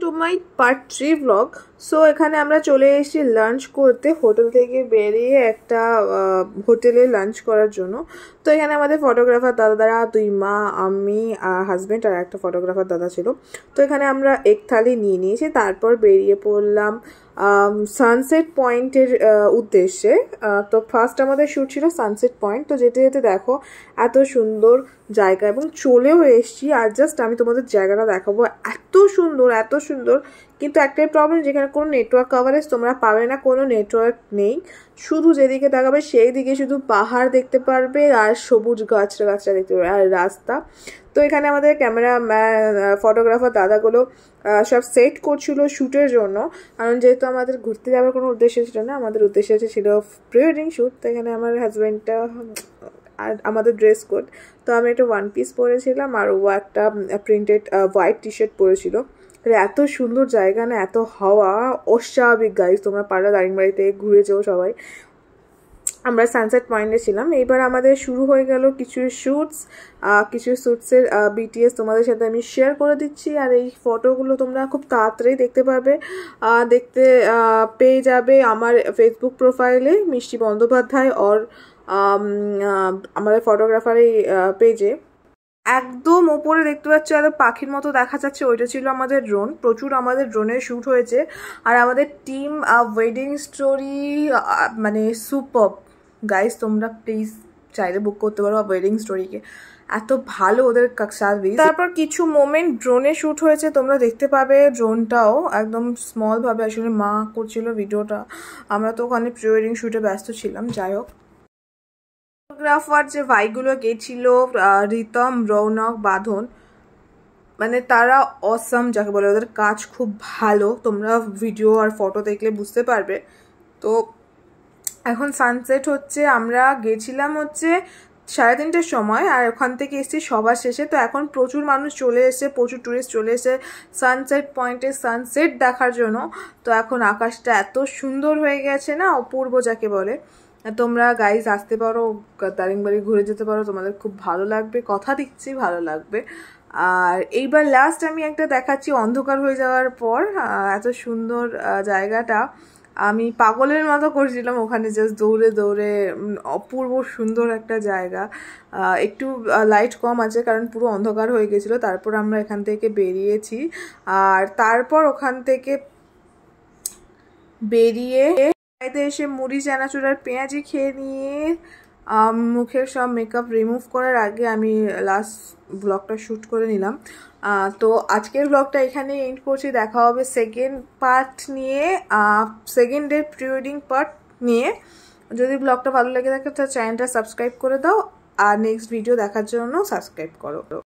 two my part three blog so এখানে আমরা চলে এসেছি লাঞ্চ করতে হোটেল থেকে বেরিয়ে একটা হোটেলে লাঞ্চ করার জন্য তো এখানে আমাদের ফটোগ্রাফার দাদারা দুই মা আমি হাজব্যান্ড আর একটা ফটোগ্রাফার দাদা ছিল তো এখানে আমরা এক থালি নিয়ে নিয়েছি তারপর বেরিয়ে পড়লাম সানসেট um, পয়েন্টের uh, উদ্দেশ্যে uh, তো ফার্স্ট আমাদের শ্যুট ছিল সানসেট পয়েন্ট তো যেতে যেতে দেখো এত সুন্দর জায়গা এবং চলেও এসছি আর জাস্ট আমি তোমাদের জায়গাটা দেখাবো এত সুন্দর এত সুন্দর কিন্তু একটাই প্রবলেম যেখানে কোনো নেটওয়ার্ক কভারেজ তোমরা পাবে না কোনো নেটওয়ার্ক নেই শুধু যেদিকে তাকাবে সেই দিকে শুধু পাহাড় দেখতে পারবে আর সবুজ গাছরা গাছরা দেখতে পারবে আর রাস্তা তো এখানে আমাদের ক্যামেরা ফটোগ্রাফার দাদাগুলো সব সেট করছিল শ্যুটের জন্য কারণ যেহেতু আমাদের ঘুরতে যাওয়ার কোনো উদ্দেশ্য ছিল না আমাদের উদ্দেশ্য ছিল প্রি ওয়েডিং শ্যুট তো এখানে আমার হাজব্যান্ডটা আর আমাদের ড্রেস কোড তো আমি একটা ওয়ান পিস পরেছিলাম আর ও একটা প্রিন্টেড হোয়াইট টি শার্ট পরেছিল এত সুন্দর জায়গা না এত হাওয়া অস্বাভাবিক গাইজ তোমরা পাড়া দারিংবাড়িতে ঘুরে যাও সবাই আমরা সানসেট পয়েন্টে ছিলাম এইবার আমাদের শুরু হয়ে গেল কিছু শ্যুটস কিছু শ্যুটসের বিটিএস তোমাদের সাথে আমি শেয়ার করে দিচ্ছি আর এই ফটোগুলো তোমরা খুব তাড়াতাড়ি দেখতে পাবে দেখতে পেয়ে যাবে আমার ফেসবুক প্রোফাইলে মিষ্টি বন্দ্যোপাধ্যায় অর আমাদের ফটোগ্রাফার এই পেজে একদম ওপরে দেখতে পাচ্ছ এত পাখির মতো দেখা যাচ্ছে ওইটা ছিল আমাদের ড্রোন প্রচুর আমাদের ড্রোনের শ্যুট হয়েছে আর আমাদের টিম ওয়েডিং স্টোরি মানে সুপার গাইস তোমরা প্লিজ চাইলে বুক করতে পারো ওয়েডিং স্টোরিকে এত ভালো ওদের সার্ভিস তারপর কিছু মোমেন্ট ড্রোনে শ্যুট হয়েছে তোমরা দেখতে পাবে ড্রোনটাও একদম স্মলভাবে আসলে মা করছিল ভিডিওটা আমরা তো ওখানে প্রি ওয়েডিং শ্যুটে ব্যস্ত ছিলাম যাই হোক ফটোগ্রাফার যে ভাইগুলো গেছিল রিতম রৌনক বাঁধন মানে তারা অসম যাকে বলে ওদের কাজ খুব ভালো তোমরা ভিডিও আর ফটো দেখলে বুঝতে পারবে তো এখন সানসেট হচ্ছে আমরা গেছিলাম হচ্ছে সাড়ে তিনটের সময় আর ওখান থেকে এসেছি সবার শেষে তো এখন প্রচুর মানুষ চলে এসে প্রচুর ট্যুরিস্ট চলে এসে সানসেট পয়েন্টে সানসেট দেখার জন্য তো এখন আকাশটা এত সুন্দর হয়ে গেছে না অপূর্ব যাকে বলে তোমরা গাইজ আসতে পারো দারিংবাড়ি ঘুরে যেতে পারো তোমাদের খুব ভালো লাগবে কথা দিচ্ছি ভালো লাগবে আর এইবার লাস্ট আমি একটা দেখাচ্ছি অন্ধকার হয়ে যাওয়ার পর এত সুন্দর জায়গাটা আমি পাগলের মতো করছিলাম ওখানে জাস্ট দৌড়ে দৌড়ে অপূর্ব সুন্দর একটা জায়গা একটু লাইট কম আছে কারণ পুরো অন্ধকার হয়ে গেছিলো তারপর আমরা এখান থেকে বেরিয়েছি আর তারপর ওখান থেকে বেরিয়ে এসে মুড়ি চানাচুরার পেঁয়াজি খেয়ে নিয়ে মুখের সব মেকআপ রিমুভ করার আগে আমি লাস্ট ব্লগটা শ্যুট করে নিলাম তো আজকের ব্লগটা এখানে এন্ড করছি দেখা হবে সেকেন্ড পার্ট নিয়ে সেকেন্ডের প্রি ওয়েডিং পার্ট নিয়ে যদি ব্লগটা ভালো লেগে থাকে তো চ্যানেলটা সাবস্ক্রাইব করে দাও আর নেক্সট ভিডিও দেখার জন্য সাবস্ক্রাইব করো